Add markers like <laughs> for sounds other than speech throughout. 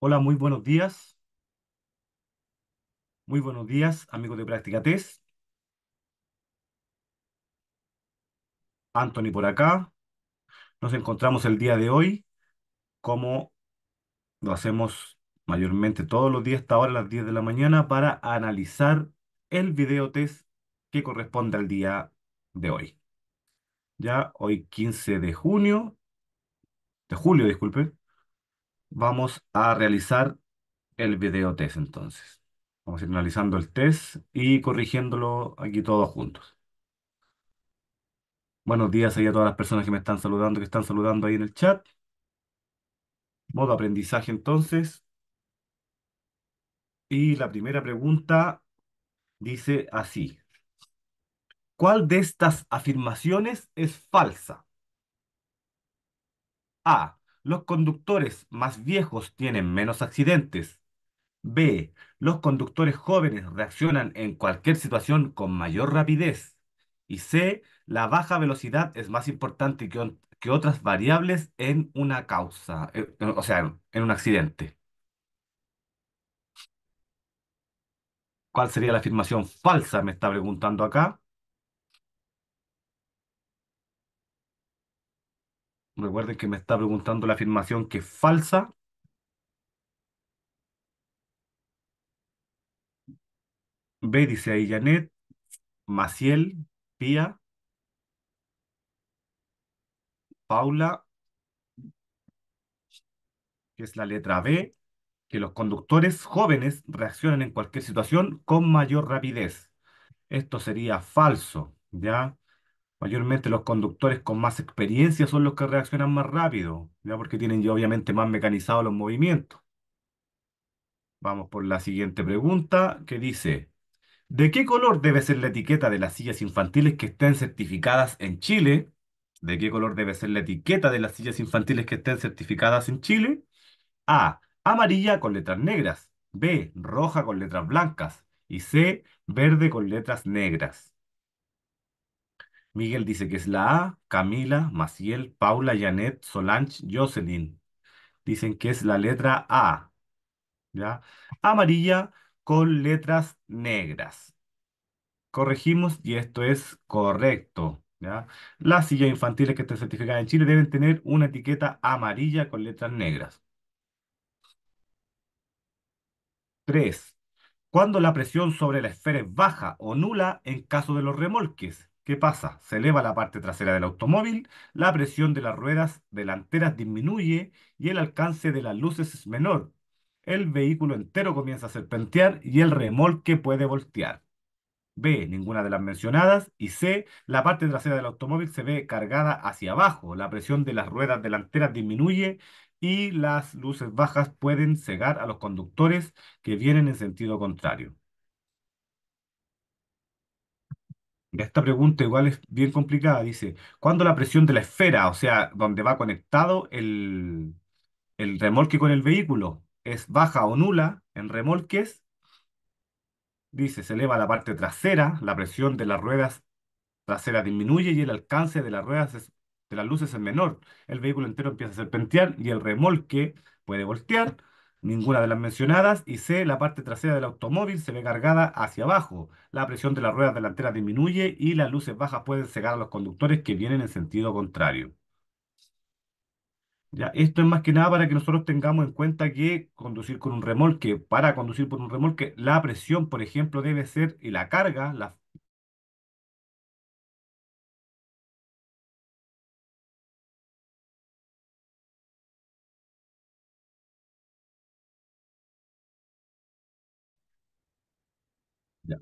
Hola, muy buenos días. Muy buenos días, amigos de Práctica Test. Anthony por acá. Nos encontramos el día de hoy, como lo hacemos mayormente todos los días, hasta ahora a las 10 de la mañana, para analizar el video test que corresponde al día de hoy. Ya hoy 15 de junio, de julio, disculpe vamos a realizar el video test entonces. Vamos a ir analizando el test y corrigiéndolo aquí todos juntos. Buenos días a todas las personas que me están saludando, que están saludando ahí en el chat. Modo aprendizaje entonces. Y la primera pregunta dice así. ¿Cuál de estas afirmaciones es falsa? A. Los conductores más viejos tienen menos accidentes. B. Los conductores jóvenes reaccionan en cualquier situación con mayor rapidez. Y C. La baja velocidad es más importante que, otras variables en una causa, eh, o sea, en un accidente. ¿Cuál sería la afirmación falsa? Me está preguntando acá. Recuerden que me está preguntando la afirmación que es falsa. B dice ahí Janet, Maciel, Pía, Paula, que es la letra B, que los conductores jóvenes reaccionan en cualquier situación con mayor rapidez. Esto sería falso, ¿ya? Mayormente los conductores con más experiencia son los que reaccionan más rápido, ¿ya? porque tienen ya obviamente más mecanizados los movimientos. Vamos por la siguiente pregunta que dice, ¿de qué color debe ser la etiqueta de las sillas infantiles que estén certificadas en Chile? ¿De qué color debe ser la etiqueta de las sillas infantiles que estén certificadas en Chile? A. Amarilla con letras negras. B. Roja con letras blancas. Y C. Verde con letras negras. Miguel dice que es la A, Camila, Maciel, Paula, Janet, Solange, Jocelyn. Dicen que es la letra A, ¿ya? Amarilla con letras negras. Corregimos y esto es correcto, Las sillas infantiles que estén certificadas en Chile deben tener una etiqueta amarilla con letras negras. 3. Cuando la presión sobre la esfera es baja o nula en caso de los remolques, ¿Qué pasa? Se eleva la parte trasera del automóvil, la presión de las ruedas delanteras disminuye y el alcance de las luces es menor. El vehículo entero comienza a serpentear y el remolque puede voltear. B, ninguna de las mencionadas. Y C, la parte trasera del automóvil se ve cargada hacia abajo. La presión de las ruedas delanteras disminuye y las luces bajas pueden cegar a los conductores que vienen en sentido contrario. esta pregunta igual es bien complicada. Dice, ¿cuándo la presión de la esfera, o sea, donde va conectado el, remolque con el vehículo, es baja o nula en remolques? Dice, se eleva la parte trasera, la presión de las ruedas traseras disminuye y el alcance de las ruedas de las luces es menor. El vehículo entero empieza a serpentear y el remolque puede voltear ninguna de las mencionadas, y C, la parte trasera del automóvil se ve cargada hacia abajo, la presión de las ruedas delanteras disminuye y las luces bajas pueden cegar a los conductores que vienen en sentido contrario. Ya, esto es más que nada para que nosotros tengamos en cuenta que conducir con un remolque, para conducir por un remolque, la presión, por ejemplo, debe ser, y la carga, la,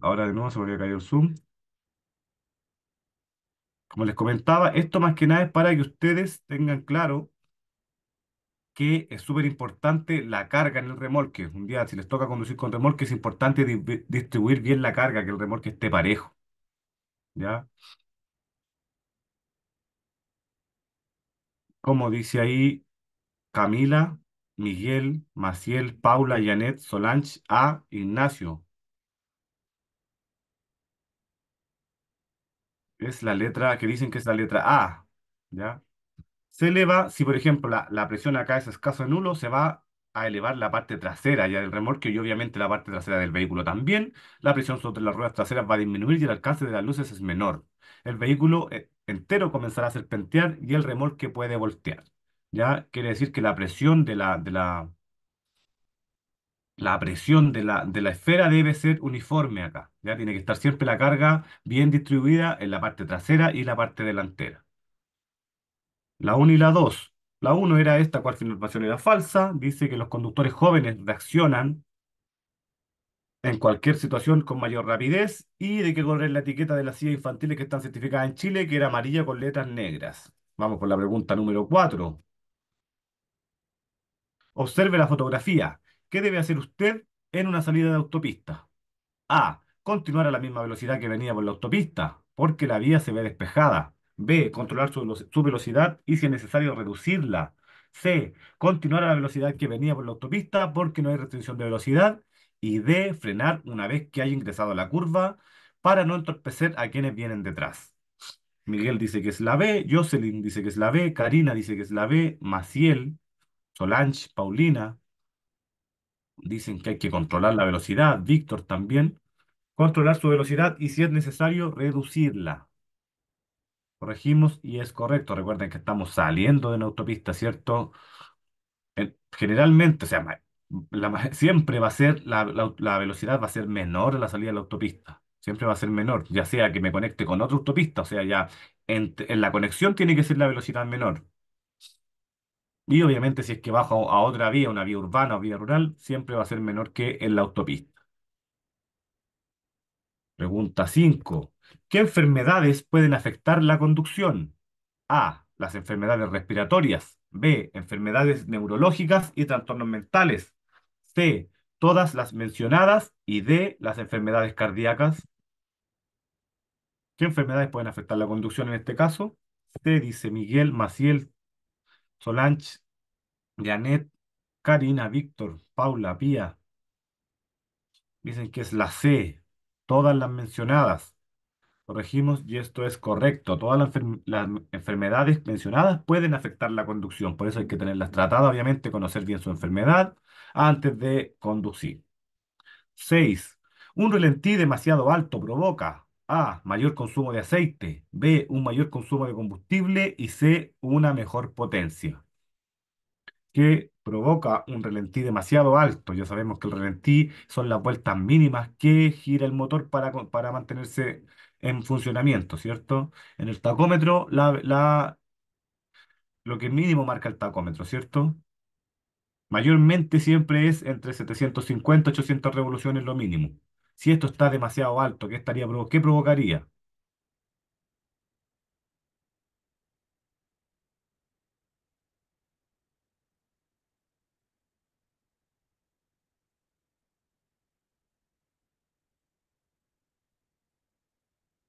ahora de nuevo se volvió a caer el Zoom. Como les comentaba, esto más que nada es para que ustedes tengan claro que es súper importante la carga en el remolque. Un día, si les toca conducir con remolque, es importante distribuir bien la carga, que el remolque esté parejo. ¿Ya? Como dice ahí Camila, Miguel, Maciel, Paula, Janet, Solange, A, Ignacio, es la letra que dicen que es la letra A, ¿ya? Se eleva, si por ejemplo la, presión acá es escaso o nulo, se va a elevar la parte trasera ya del remolque y obviamente la parte trasera del vehículo también. La presión sobre las ruedas traseras va a disminuir y el alcance de las luces es menor. El vehículo eh, entero comenzará a serpentear y el remolque puede voltear. Ya quiere decir que la presión de la, de la, la presión de la, de la esfera debe ser uniforme acá. Ya tiene que estar siempre la carga bien distribuida en la parte trasera y la parte delantera. La 1 y la 2. La 1 era esta, cual información era falsa. Dice que los conductores jóvenes reaccionan en cualquier situación con mayor rapidez y de que correr la etiqueta de las sillas infantiles que están certificadas en Chile, que era amarilla con letras negras. Vamos por la pregunta número 4. Observe la fotografía. ¿Qué debe hacer usted en una salida de autopista? A. Continuar a la misma velocidad que venía por la autopista, porque la vía se ve despejada. B. Controlar su, velocidad y, si es necesario, reducirla. C. Continuar a la velocidad que venía por la autopista porque no hay restricción de velocidad. Y D. Frenar una vez que haya ingresado a la curva para no entorpecer a quienes vienen detrás. Miguel dice que es la B, Jocelyn dice que es la B, Karina dice que es la B, Maciel, Solange, Paulina, Dicen que hay que controlar la velocidad. Víctor también. Controlar su velocidad y si es necesario, reducirla. Corregimos y es correcto. Recuerden que estamos saliendo de una autopista, ¿cierto? Generalmente, o sea, <laughs> siempre va a ser, la, velocidad va a ser menor a la salida de la autopista. Siempre va a ser menor, ya sea que me conecte con otra autopista, o sea, ya en la conexión tiene que ser la velocidad menor. Y obviamente si es que bajo a otra vía, una vía urbana o vía rural, siempre va a ser menor que en la autopista. Pregunta 5. ¿Qué enfermedades pueden afectar la conducción? A. Las enfermedades respiratorias. B. Enfermedades neurológicas y trastornos mentales. C. Todas las mencionadas. Y D. Las enfermedades cardíacas. ¿Qué enfermedades pueden afectar la conducción en este caso? C. Dice Miguel Maciel Solange, Janet, Karina, Víctor, Paula, Pía. Dicen que es la C, todas las mencionadas. Corregimos y esto es correcto. Todas las, enfermedades mencionadas pueden afectar la conducción, por eso hay que tenerlas tratadas, obviamente, conocer bien su enfermedad antes de conducir. 6. Un relentí demasiado alto provoca a, mayor consumo de aceite, B, un mayor consumo de combustible y C, una mejor potencia, que provoca un relentí demasiado alto. Ya sabemos que el relentí son las vueltas mínimas que gira el motor para, para mantenerse en funcionamiento, ¿cierto? En el tacómetro, la, lo que mínimo marca el tacómetro, ¿cierto? Mayormente siempre es entre 750 y 800 revoluciones lo mínimo. Si esto está demasiado alto, ¿qué, estaría, qué provocaría?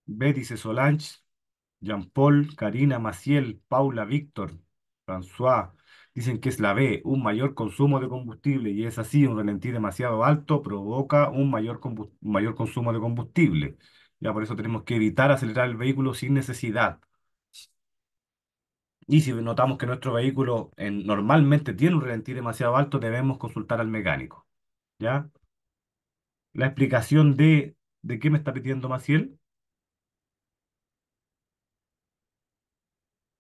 Bétice Solange, Jean-Paul, Karina, Maciel, Paula, Víctor, François, Dicen que es la B, un mayor consumo de combustible, y es así, un ralentí demasiado alto provoca un mayor, mayor consumo de combustible. Ya por eso tenemos que evitar acelerar el vehículo sin necesidad. Y si notamos que nuestro vehículo normalmente tiene un ralentí demasiado alto, debemos consultar al mecánico. ¿Ya? La explicación de, de qué me está pidiendo Maciel.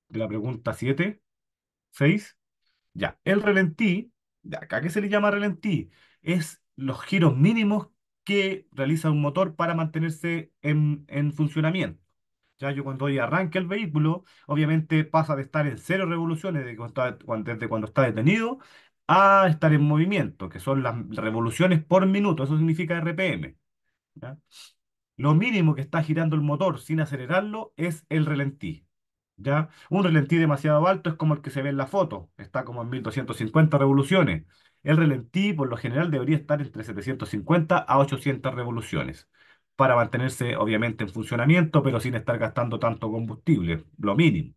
De la pregunta 7, 6. Ya, el relentí, de acá que se le llama relentí, es los giros mínimos que realiza un motor para mantenerse en, funcionamiento. Ya yo cuando arranque el vehículo, obviamente pasa de estar en cero revoluciones desde cuando está, detenido a estar en movimiento, que son las revoluciones por minuto, eso significa RPM. Lo mínimo que está girando el motor sin acelerarlo es el relentí. Un relentí demasiado alto es como el que se ve en la foto, está como en 1250 revoluciones. El relentí, por lo general, debería estar entre 750 a 800 revoluciones para mantenerse, obviamente, en funcionamiento, pero sin estar gastando tanto combustible, lo mínimo.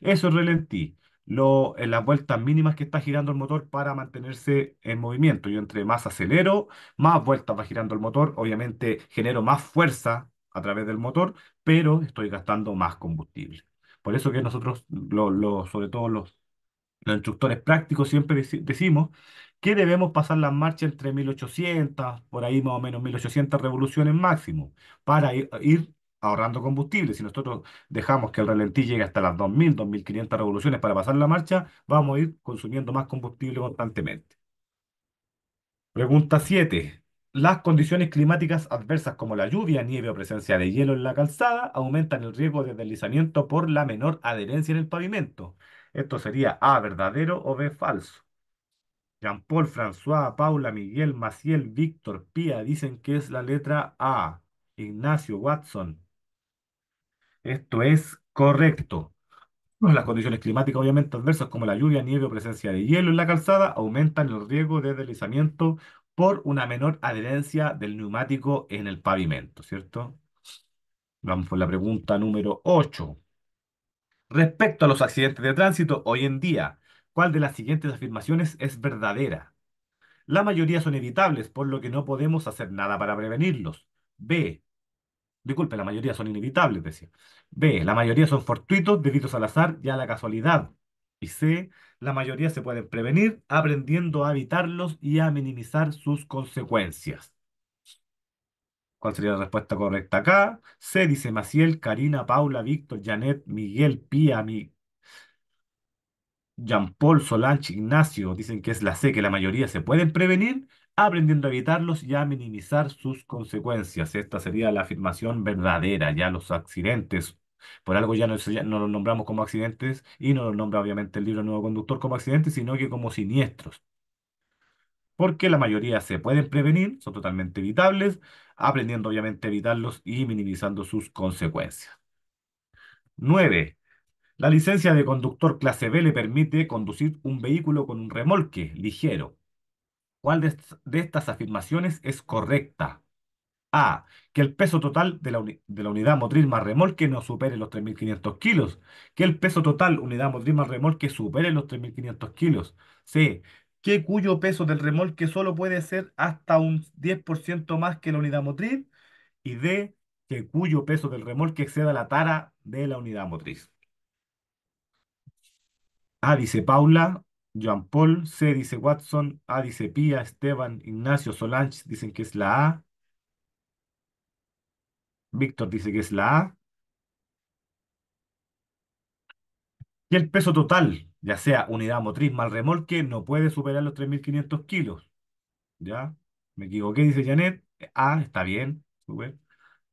Eso es relentí. Lo, en las vueltas mínimas que está girando el motor para mantenerse en movimiento. Yo entre más acelero, más vueltas va girando el motor, obviamente genero más fuerza a través del motor, pero estoy gastando más combustible. Por eso que nosotros, sobre todo los, instructores prácticos, siempre decimos que debemos pasar la marcha entre 1800, por ahí más o menos 1800 revoluciones máximo, para ir, ir ahorrando combustible. Si nosotros dejamos que el ralentí llegue hasta las 2000, 2500 revoluciones para pasar la marcha, vamos a ir consumiendo más combustible constantemente. Pregunta 7. Las condiciones climáticas adversas como la lluvia, nieve o presencia de hielo en la calzada aumentan el riesgo de deslizamiento por la menor adherencia en el pavimento. Esto sería A verdadero o B falso. Jean-Paul, François, Paula, Miguel, Maciel, Víctor, Pía dicen que es la letra A. Ignacio, Watson. Esto es correcto. Las condiciones climáticas obviamente adversas como la lluvia, nieve o presencia de hielo en la calzada aumentan el riesgo de deslizamiento por una menor adherencia del neumático en el pavimento, ¿cierto? Vamos por la pregunta número 8. Respecto a los accidentes de tránsito hoy en día, ¿cuál de las siguientes afirmaciones es verdadera? La mayoría son evitables, por lo que no podemos hacer nada para prevenirlos. B. Disculpe, la mayoría son inevitables, decía. B. La mayoría son fortuitos, debidos al azar y a la casualidad y C, la mayoría se pueden prevenir aprendiendo a evitarlos y a minimizar sus consecuencias. ¿Cuál sería la respuesta correcta acá? C, dice Maciel, Karina, Paula, Víctor, Janet, Miguel, Pía, mi... Jean-Paul, Solange, Ignacio, dicen que es la C, que la mayoría se pueden prevenir aprendiendo a evitarlos y a minimizar sus consecuencias. Esta sería la afirmación verdadera, ya los accidentes por algo ya no, los nombramos como accidentes y no los nombra obviamente el libro Nuevo Conductor como accidentes, sino que como siniestros. Porque la mayoría se pueden prevenir, son totalmente evitables, aprendiendo obviamente a evitarlos y minimizando sus consecuencias. 9. La licencia de conductor clase B le permite conducir un vehículo con un remolque ligero. ¿Cuál de, estas afirmaciones es correcta? A. Que el peso total de la, unidad motriz más remolque no supere los 3.500 kilos. Que el peso total unidad motriz más remolque supere los 3.500 kilos. C. Que cuyo peso del remolque solo puede ser hasta un 10% más que la unidad motriz. Y D. Que cuyo peso del remolque exceda la tara de la unidad motriz. A dice Paula, Jean Paul, C dice Watson, A dice Pía, Esteban, Ignacio, Solange, dicen que es la A, Víctor dice que es la A. Y el peso total, ya sea unidad motriz más remolque, no puede superar los 3.500 kilos. ¿Ya? Me equivoqué, dice Janet. A, está bien.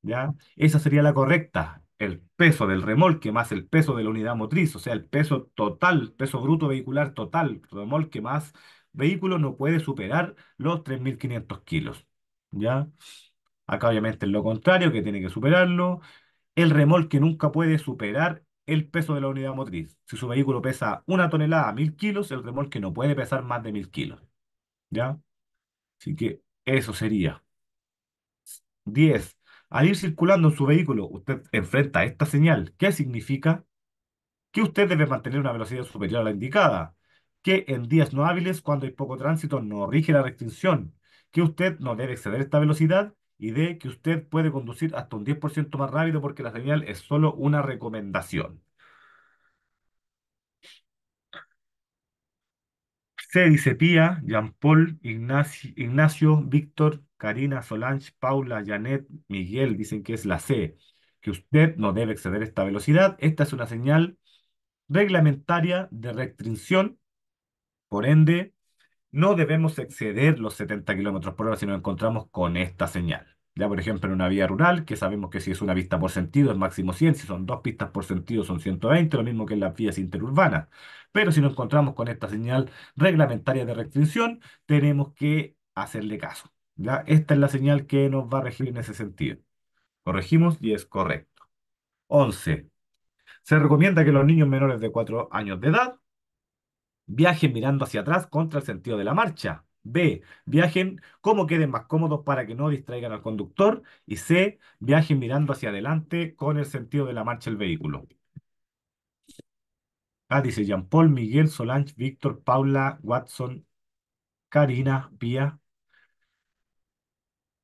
¿Ya? Esa sería la correcta. El peso del remolque más el peso de la unidad motriz, o sea, el peso total, peso bruto vehicular total, remolque más vehículo no puede superar los 3.500 kilos. ¿Ya? Acá obviamente es lo contrario, que tiene que superarlo. El remolque nunca puede superar el peso de la unidad motriz. Si su vehículo pesa una tonelada, mil kilos, el remolque no puede pesar más de mil kilos. ¿Ya? Así que eso sería. 10. Al ir circulando en su vehículo, usted enfrenta esta señal. ¿Qué significa? Que usted debe mantener una velocidad superior a la indicada. Que en días no hábiles, cuando hay poco tránsito, no rige la restricción. Que usted no debe exceder esta velocidad y D, que usted puede conducir hasta un 10% más rápido porque la señal es solo una recomendación. C dice Pía, Jean-Paul, Ignacio, Ignacio, Víctor, Karina, Solange, Paula, Janet, Miguel, dicen que es la C, que usted no debe exceder esta velocidad. Esta es una señal reglamentaria de restricción, por ende, no debemos exceder los 70 kilómetros por hora si nos encontramos con esta señal. Ya, por ejemplo, en una vía rural, que sabemos que si es una pista por sentido es máximo 100, si son dos pistas por sentido son 120, lo mismo que en las vías interurbanas. Pero si nos encontramos con esta señal reglamentaria de restricción, tenemos que hacerle caso. ¿ya? Esta es la señal que nos va a regir en ese sentido. Corregimos y es correcto. 11. Se recomienda que los niños menores de 4 años de edad Viajen mirando hacia atrás contra el sentido de la marcha. B. Viajen como queden más cómodos para que no distraigan al conductor. Y C. Viajen mirando hacia adelante con el sentido de la marcha del vehículo. A. dice Jean-Paul, Miguel, Solange, Víctor, Paula, Watson, Karina, vía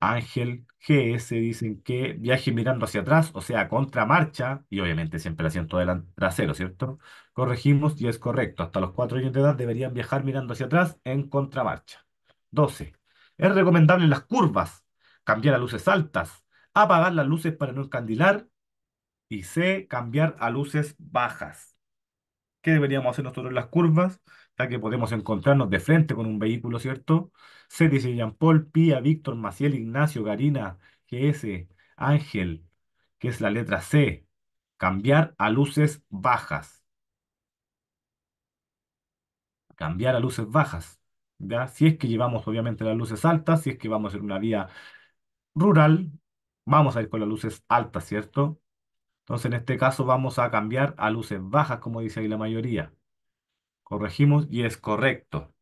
Ángel GS dicen que viaje mirando hacia atrás, o sea, contramarcha, y obviamente siempre el asiento trasero, ¿cierto? Corregimos y es correcto. Hasta los cuatro años de edad deberían viajar mirando hacia atrás en contramarcha. 12. Es recomendable en las curvas cambiar a luces altas, apagar las luces para no encandilar y C, cambiar a luces bajas. ¿Qué deberíamos hacer nosotros en las curvas? ya que podemos encontrarnos de frente con un vehículo, ¿cierto? C dice Jean-Paul, Pía, Víctor, Maciel, Ignacio, Garina, GS, Ángel, que es la letra C. Cambiar a luces bajas. Cambiar a luces bajas. ¿ya? Si es que llevamos obviamente las luces altas, si es que vamos en una vía rural, vamos a ir con las luces altas, ¿cierto? Entonces en este caso vamos a cambiar a luces bajas, como dice ahí la mayoría. Corregimos y es correcto.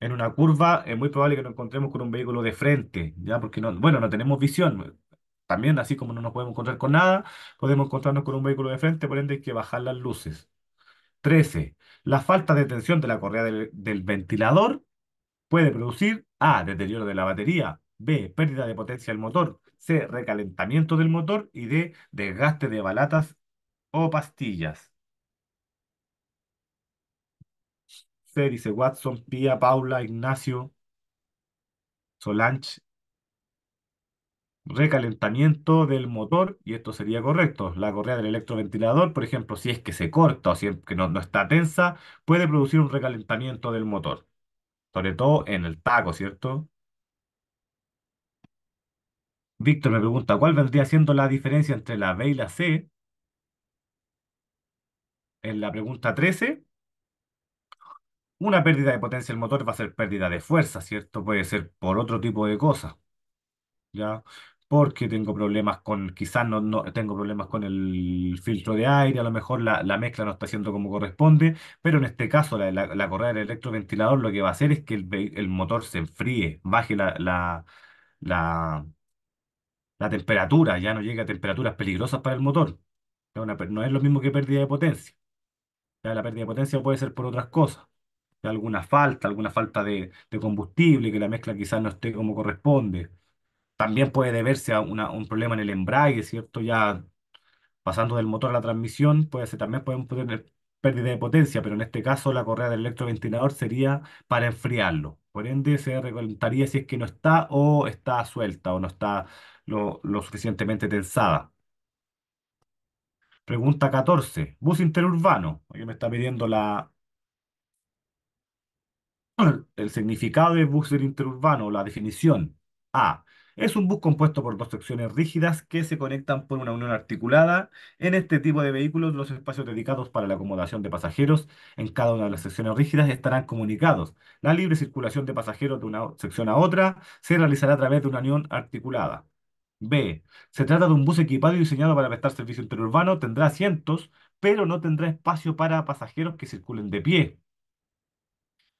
En una curva es muy probable que nos encontremos con un vehículo de frente, ya porque no, bueno, no tenemos visión. También, así como no nos podemos encontrar con nada, podemos encontrarnos con un vehículo de frente, por ende hay que bajar las luces. 13. La falta de tensión de la correa del ventilador puede producir A. Deterioro de la batería. B. Pérdida de potencia del motor. C. Recalentamiento del motor. Y D. Desgaste de balatas o pastillas. dice Watson, Pia, Paula, Ignacio, Solange. Recalentamiento del motor, y esto sería correcto. La correa del electroventilador, por ejemplo, si es que se corta o si es que no, no está tensa, puede producir un recalentamiento del motor. Sobre todo en el taco, ¿cierto? Víctor me pregunta, ¿cuál vendría siendo la diferencia entre la B y la C? En la pregunta 13, una pérdida de potencia del motor va a ser pérdida de fuerza, ¿cierto? Puede ser por otro tipo de cosas, ¿ya? Porque tengo problemas con, quizás no, tengo problemas con el filtro de aire, a lo mejor la, mezcla no está haciendo como corresponde, pero en este caso la, la, correa del electroventilador lo que va a hacer es que el, motor se enfríe, baje la, la, la temperatura, ya no llegue a temperaturas peligrosas para el motor. No es lo mismo que pérdida de potencia. la pérdida de potencia puede ser por otras cosas alguna falta, alguna falta de, combustible, que la mezcla quizás no esté como corresponde. También puede deberse a un problema en el embrague, ¿cierto? Ya pasando del motor a la transmisión, puede ser, también podemos tener pérdida de potencia, pero en este caso la correa del electroventilador sería para enfriarlo. Por ende, se recalentaría si es que no está o está suelta o no está lo, suficientemente tensada. Pregunta 14. Bus interurbano. Aquí me está pidiendo la, <clears throat> El significado de bus del interurbano, la definición. A. Es un bus compuesto por dos secciones rígidas que se conectan por una unión articulada. En este tipo de vehículos, los espacios dedicados para la acomodación de pasajeros en cada una de las secciones rígidas estarán comunicados. La libre circulación de pasajeros de una sección a otra se realizará a través de una unión articulada. B. Se trata de un bus equipado y diseñado para prestar servicio interurbano. Tendrá asientos, pero no tendrá espacio para pasajeros que circulen de pie.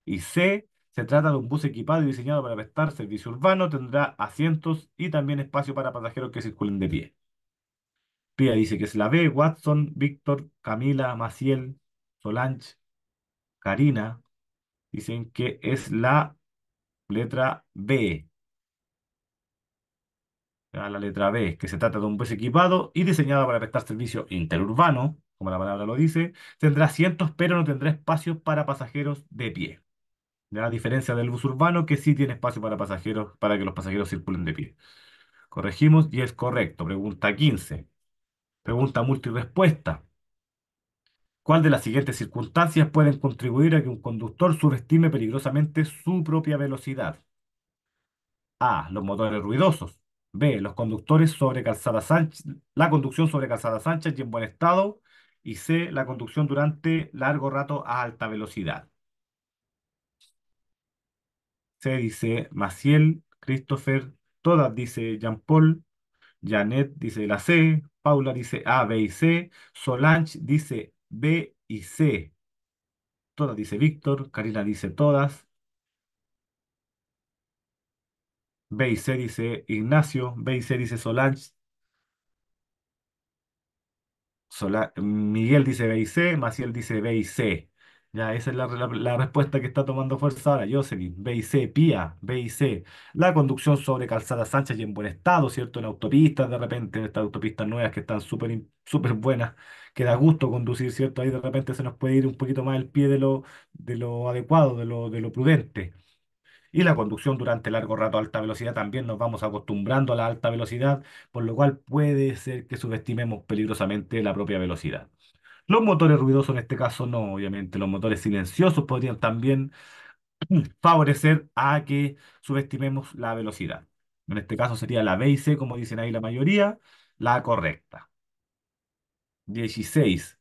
Y C, se trata de un bus equipado y diseñado para prestar servicio urbano, tendrá asientos y también espacio para pasajeros que circulen de pie. Pia dice que es la B, Watson, Víctor, Camila, Maciel, Solange, Karina, dicen que es la letra B. Ah, la letra B, que se trata de un bus equipado y diseñado para prestar servicio interurbano, como la palabra lo dice, tendrá asientos pero no tendrá espacio para pasajeros de pie. De A diferencia del bus urbano que sí tiene espacio para pasajeros, para que los pasajeros circulen de pie. Corregimos y es correcto. Pregunta 15. Pregunta multirespuesta. ¿Cuál de las siguientes circunstancias pueden contribuir a que un conductor subestime peligrosamente su propia velocidad? A. Los motores ruidosos. B. Los conductores sobre la conducción sobre calzadas anchas y en buen estado. Y C. La conducción durante largo rato a alta velocidad. C dice Maciel, Christopher, todas dice Jean-Paul, Janet dice la C, Paula dice A, B y C, Solange dice B y C. Todas dice Víctor, Karina dice todas. B y C dice Ignacio, B y C dice Solange. Miguel dice B y C, Maciel dice B y C. Ya, esa es la, respuesta que está tomando fuerza ahora, Jocelyn. B y C, Pía, B y C. La conducción sobre calzadas anchas y en buen estado, ¿cierto? En autopistas, de repente, en estas autopistas nuevas que están súper buenas, que da gusto conducir, ¿cierto? Ahí de repente se nos puede ir un poquito más el pie de lo, de lo adecuado, de lo, de lo prudente. Y la conducción durante largo rato a alta velocidad también nos vamos acostumbrando a la alta velocidad, por lo cual puede ser que subestimemos peligrosamente la propia velocidad. Los motores ruidosos en este caso no, obviamente. Los motores silenciosos podrían también <clears throat> favorecer a que subestimemos la velocidad. En este caso sería la B y C, como dicen ahí la mayoría, la correcta. 16.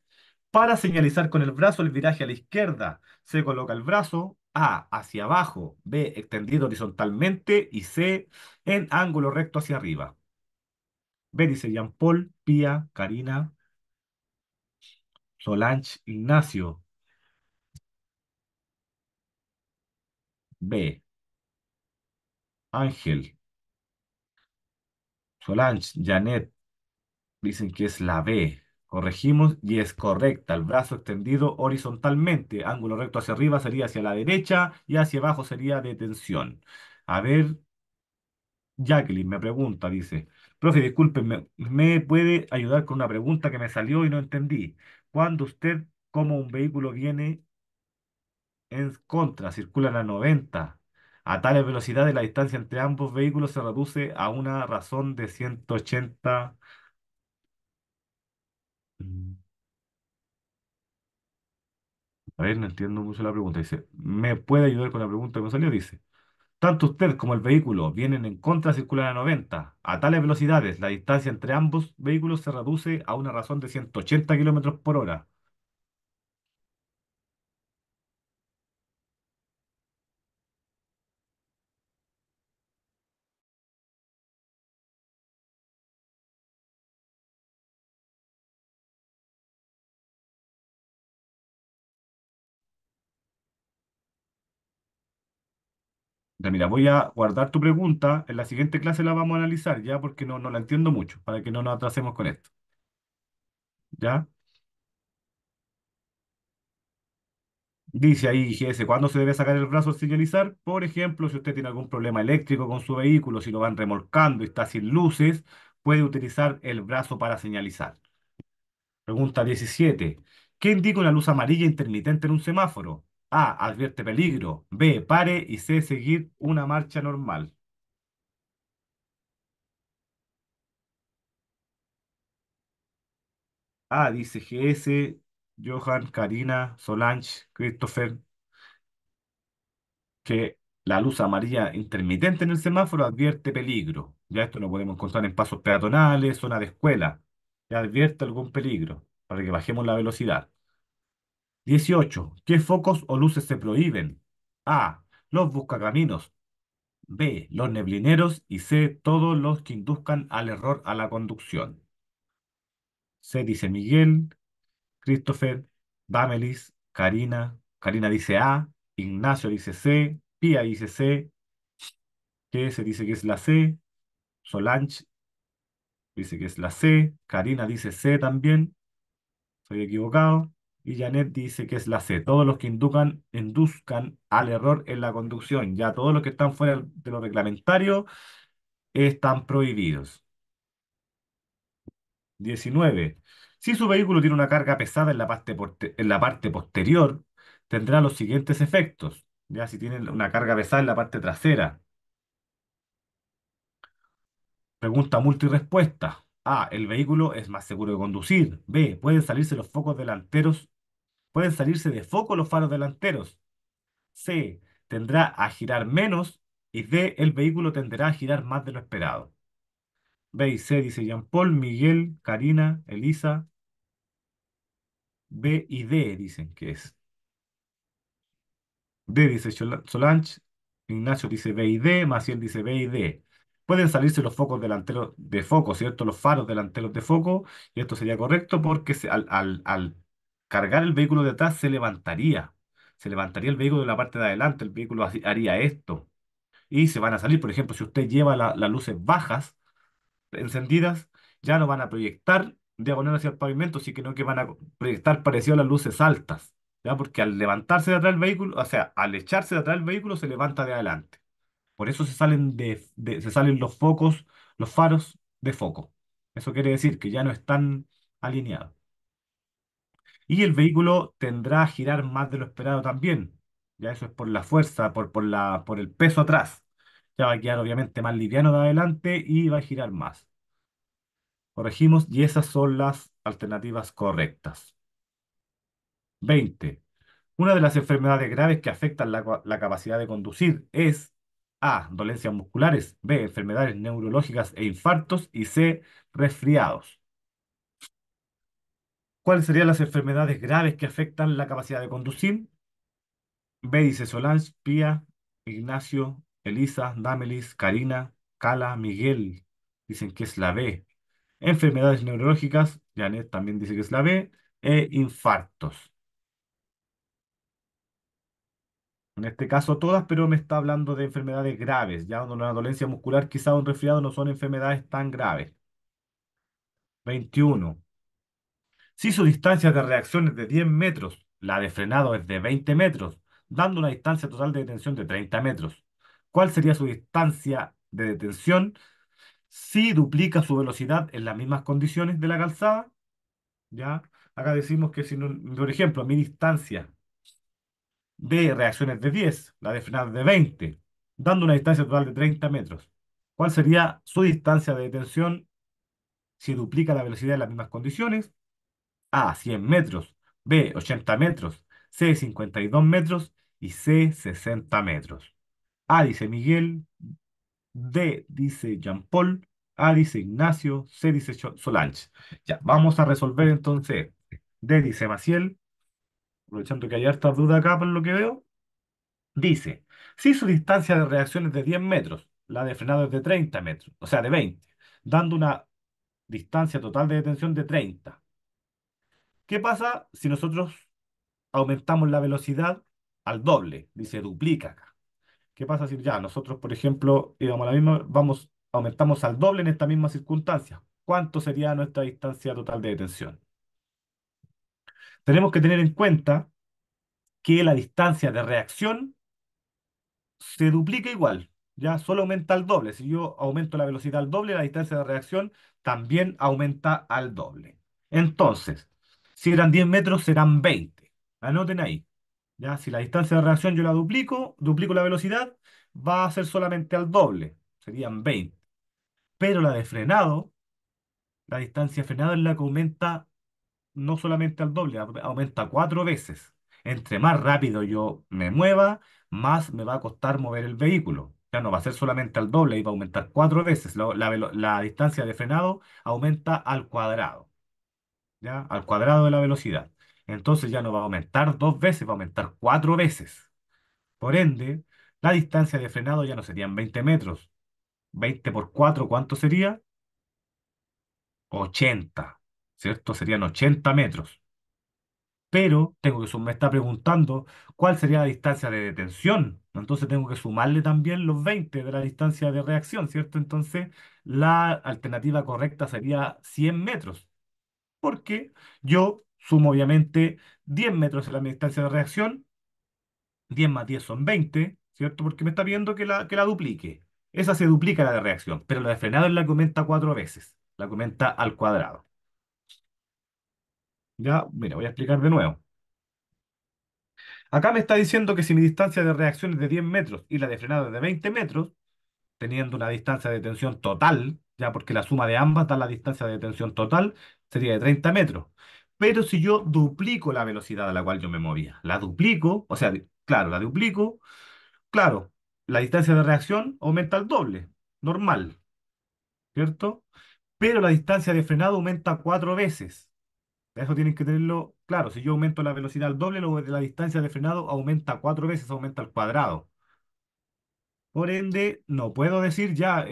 Para señalizar con el brazo el viraje a la izquierda, se coloca el brazo A hacia abajo, B extendido horizontalmente y C en ángulo recto hacia arriba. B dice Jean Paul, Pia, Karina, Solange Ignacio. B. Ángel. Solange, Janet. Dicen que es la B. Corregimos y es correcta. El brazo extendido horizontalmente. Ángulo recto hacia arriba sería hacia la derecha y hacia abajo sería de tensión. A ver, Jacqueline me pregunta, dice. Profe, disculpenme, ¿me puede ayudar con una pregunta que me salió y no entendí? cuando usted como un vehículo viene en contra, circula a la 90. A tales velocidades la distancia entre ambos vehículos se reduce a una razón de 180 mm. a ver, no entiendo mucho la pregunta. Dice, ¿me puede ayudar con la pregunta que me salió? Dice, tanto usted como el vehículo vienen en contra circular a 90. A tales velocidades, la distancia entre ambos vehículos se reduce a una razón de 180 km por hora. mira, voy a guardar tu pregunta. En la siguiente clase la vamos a analizar ya porque no, no la entiendo mucho, para que no nos atrasemos con esto. ¿Ya? Dice ahí GS, ¿cuándo se debe sacar el brazo al señalizar? Por ejemplo, si usted tiene algún problema eléctrico con su vehículo, si lo van remolcando y está sin luces, puede utilizar el brazo para señalizar. Pregunta 17. ¿Qué indica una luz amarilla intermitente en un semáforo? A. Advierte peligro. B. Pare. Y C. Seguir una marcha normal. A. Dice GS, Johan, Karina, Solange, Christopher. Que la luz amarilla intermitente en el semáforo advierte peligro. Ya esto lo podemos encontrar en pasos peatonales, zona de escuela. advierte algún peligro para que bajemos la velocidad. 18. ¿Qué focos o luces se prohíben? A. Los buscacaminos. B. Los neblineros. Y C. Todos los que induzcan al error a la conducción. C. Dice Miguel, Christopher, Damelis, Karina. Karina dice A. Ignacio dice C. Pia dice C. ¿Qué? se dice que es la C. Solange dice que es la C. Karina dice C también. Soy equivocado. Y Janet dice que es la C. Todos los que inducan, induzcan al error en la conducción. Ya todos los que están fuera de lo reglamentario están prohibidos. 19. Si su vehículo tiene una carga pesada en la parte, en la parte posterior, tendrá los siguientes efectos. Ya si tiene una carga pesada en la parte trasera. Pregunta multirespuesta. A. El vehículo es más seguro de conducir. B. Pueden salirse los focos delanteros Pueden salirse de foco los faros delanteros. C. Tendrá a girar menos. Y D. El vehículo tenderá a girar más de lo esperado. B y C, dice Jean-Paul, Miguel, Karina, Elisa. B y D dicen que es. D dice Solange, Ignacio dice B y D, Maciel dice B y D. Pueden salirse los focos delanteros de foco, ¿cierto? Los faros delanteros de foco, y esto sería correcto porque al, al, cargar el vehículo de atrás se levantaría. Se levantaría el vehículo de la parte de adelante, el vehículo haría esto. Y se van a salir. Por ejemplo, si usted lleva las luces bajas, encendidas, ya no van a proyectar diagonal hacia el pavimento, sino que van a proyectar parecido a las luces altas. ¿ya? Porque al levantarse de atrás el vehículo, o sea, al echarse de atrás el vehículo, se levanta de adelante. Por eso se salen, se salen los focos, los faros de foco. Eso quiere decir que ya no están alineados. Y el vehículo tendrá a girar más de lo esperado también. Ya eso es por la fuerza, por, por, la, por el peso atrás. Ya va a quedar obviamente más liviano de adelante y va a girar más. Corregimos y esas son las alternativas correctas. 20. Una de las enfermedades graves que afectan la, la capacidad de conducir es A. Dolencias musculares, B. Enfermedades neurológicas e infartos y C. Resfriados. ¿Cuáles serían las enfermedades graves que afectan la capacidad de conducir? B dice Solange, Pía, Ignacio, Elisa, Damelis, Karina, Cala, Miguel. Dicen que es la B. Enfermedades neurológicas, Janet también dice que es la B. E infartos. En este caso todas, pero me está hablando de enfermedades graves. Ya una dolencia muscular, quizá un resfriado, no son enfermedades tan graves. 21. Si su distancia de reacción es de 10 metros, la de frenado es de 20 metros, dando una distancia total de detención de 30 metros. ¿Cuál sería su distancia de detención si duplica su velocidad en las mismas condiciones de la calzada? ¿Ya? Acá decimos que si, por ejemplo, mi distancia de reacciones de 10, la de frenado es de 20, dando una distancia total de 30 metros. ¿Cuál sería su distancia de detención si duplica la velocidad en las mismas condiciones? A, 100 metros, B, 80 metros, C, 52 metros y C, 60 metros. A dice Miguel, D dice Jean Paul, A dice Ignacio, C dice Solange. Ya, vamos a resolver entonces. D dice Maciel, aprovechando que hay esta duda acá por lo que veo. Dice, si su distancia de reacción es de 10 metros, la de frenado es de 30 metros, o sea, de 20, dando una distancia total de detención de 30. ¿Qué pasa si nosotros aumentamos la velocidad al doble? Dice, duplica acá. ¿Qué pasa si ya nosotros, por ejemplo, íbamos a la misma, vamos, aumentamos al doble en esta misma circunstancia? ¿Cuánto sería nuestra distancia total de detención? Tenemos que tener en cuenta que la distancia de reacción se duplica igual, ya solo aumenta al doble. Si yo aumento la velocidad al doble, la distancia de reacción también aumenta al doble. Entonces, si eran 10 metros, serán 20. Anoten ahí. ¿ya? Si la distancia de reacción yo la duplico, duplico la velocidad, va a ser solamente al doble. Serían 20. Pero la de frenado, la distancia de frenado es la que aumenta no solamente al doble, aumenta cuatro veces. Entre más rápido yo me mueva, más me va a costar mover el vehículo. Ya no va a ser solamente al doble, va a aumentar cuatro veces. la distancia de frenado aumenta al cuadrado. Al cuadrado de la velocidad. Entonces ya no va a aumentar dos veces, va a aumentar cuatro veces. Por ende, la distancia de frenado ya no serían 20 metros. 20 por 4, ¿cuánto sería? 80, ¿cierto? Serían 80 metros. Pero tengo que sumar, me está preguntando cuál sería la distancia de detención. Entonces tengo que sumarle también los 20 de la distancia de reacción, ¿cierto? Entonces la alternativa correcta sería 100 metros porque yo sumo obviamente 10 metros en la distancia de reacción, 10 más 10 son 20, ¿cierto? Porque me está pidiendo que la, que la duplique. Esa se duplica la de reacción, pero la de frenado la aumenta cuatro veces, la aumenta al cuadrado. Ya, mira, voy a explicar de nuevo. Acá me está diciendo que si mi distancia de reacción es de 10 metros y la de frenado es de 20 metros, teniendo una distancia de tensión total, ya porque la suma de ambas da la distancia de tensión total, sería de 30 metros. Pero si yo duplico la velocidad a la cual yo me movía, la duplico, o sea, claro, la duplico, claro, la distancia de reacción aumenta al doble, normal, ¿cierto? Pero la distancia de frenado aumenta cuatro veces. Eso tienen que tenerlo claro. Si yo aumento la velocidad al doble, la distancia de frenado aumenta cuatro veces, aumenta al cuadrado. Por ende, no puedo decir ya,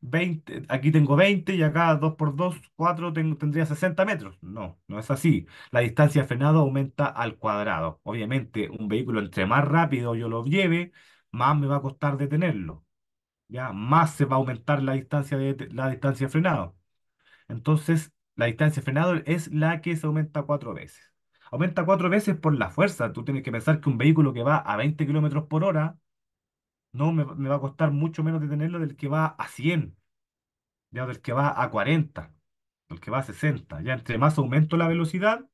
20, eh, aquí tengo 20 y acá 2 por 2, 4 tendría 60 metros. No, no es así. La distancia de frenado aumenta al cuadrado. Obviamente, un vehículo entre más rápido yo lo lleve, más me va a costar detenerlo. Ya, más se va a aumentar la distancia de, la distancia frenado. Entonces, la distancia de frenado es la que se aumenta cuatro veces. Aumenta cuatro veces por la fuerza. Tú tienes que pensar que un vehículo que va a 20 kilómetros por hora no, me, va a costar mucho menos detenerlo del que va a 100, ya del que va a 40, del que va a 60. Ya entre más aumento la velocidad,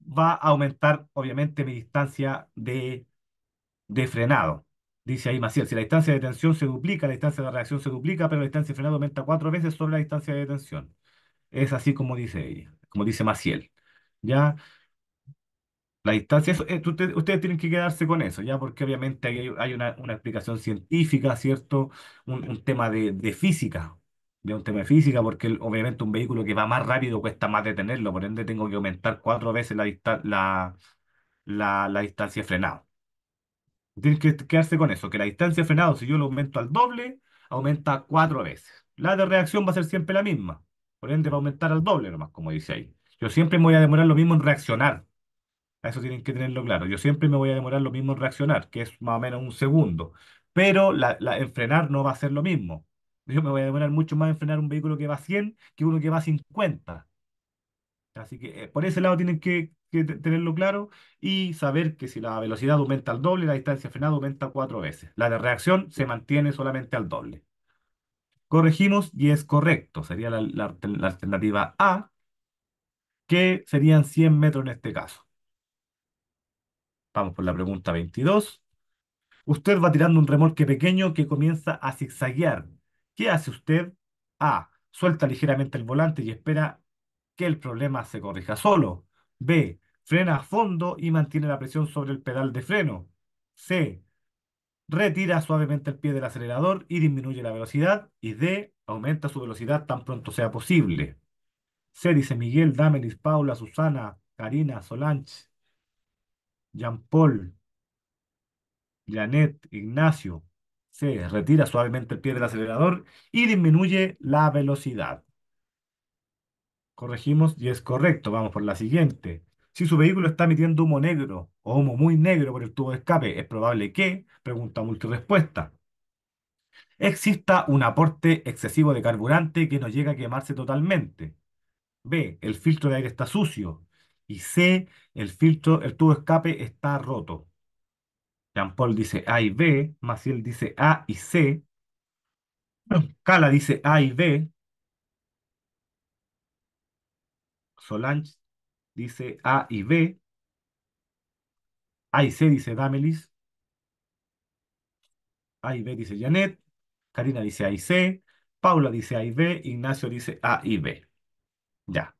va a aumentar obviamente mi distancia de, de frenado. Dice ahí Maciel, si la distancia de tensión se duplica, la distancia de reacción se duplica, pero la distancia de frenado aumenta cuatro veces sobre la distancia de tensión. Es así como dice ella, como dice Maciel. ¿ya? La distancia, eh, ustedes tienen que quedarse con eso, ¿ya? Porque obviamente hay, una, explicación científica, ¿cierto? Un, tema de, física, de un tema de física, porque obviamente un vehículo que va más rápido cuesta más detenerlo, por ende tengo que aumentar cuatro veces la, la, la, distancia de frenado. Tienen que quedarse con eso, que la distancia de frenado, si yo lo aumento al doble, aumenta cuatro veces. La de reacción va a ser siempre la misma, por ende va a aumentar al doble nomás, como dice ahí. Yo siempre me voy a demorar lo mismo en reaccionar eso tienen que tenerlo claro. Yo siempre me voy a demorar lo mismo en reaccionar, que es más o menos un segundo. Pero la, en frenar no va a ser lo mismo. Yo me voy a demorar mucho más en frenar un vehículo que va a 100 que uno que va a 50. Así que eh, por ese lado tienen que, tenerlo claro y saber que si la velocidad aumenta al doble, la distancia frenada aumenta cuatro veces. La de reacción se mantiene solamente al doble. Corregimos y es correcto. Sería la alternativa A, que serían 100 metros en este caso. Vamos por la pregunta 22. Usted va tirando un remolque pequeño que comienza a zigzaguear. ¿Qué hace usted? A. Suelta ligeramente el volante y espera que el problema se corrija solo. B. Frena a fondo y mantiene la presión sobre el pedal de freno. C. Retira suavemente el pie del acelerador y disminuye la velocidad. Y D. Aumenta su velocidad tan pronto sea posible. C. Dice Miguel, Damelis, Paula, Susana, Karina, Solange, Jean-Paul, Janet, Ignacio, se retira suavemente el pie del acelerador y disminuye la velocidad. Corregimos y es correcto. Vamos por la siguiente. Si su vehículo está emitiendo humo negro o humo muy negro por el tubo de escape, es probable que, pregunta multirespuesta, exista un aporte excesivo de carburante que no llega a quemarse totalmente. B. El filtro de aire está sucio. Y C, el filtro, el tubo escape está roto. Jean Paul dice A y B, Maciel dice A y C, Cala dice A y B, Solange dice A y B, A y C dice Damelis, A y B dice Janet, Karina dice A y C, Paula dice A y B, Ignacio dice A y B. Ya.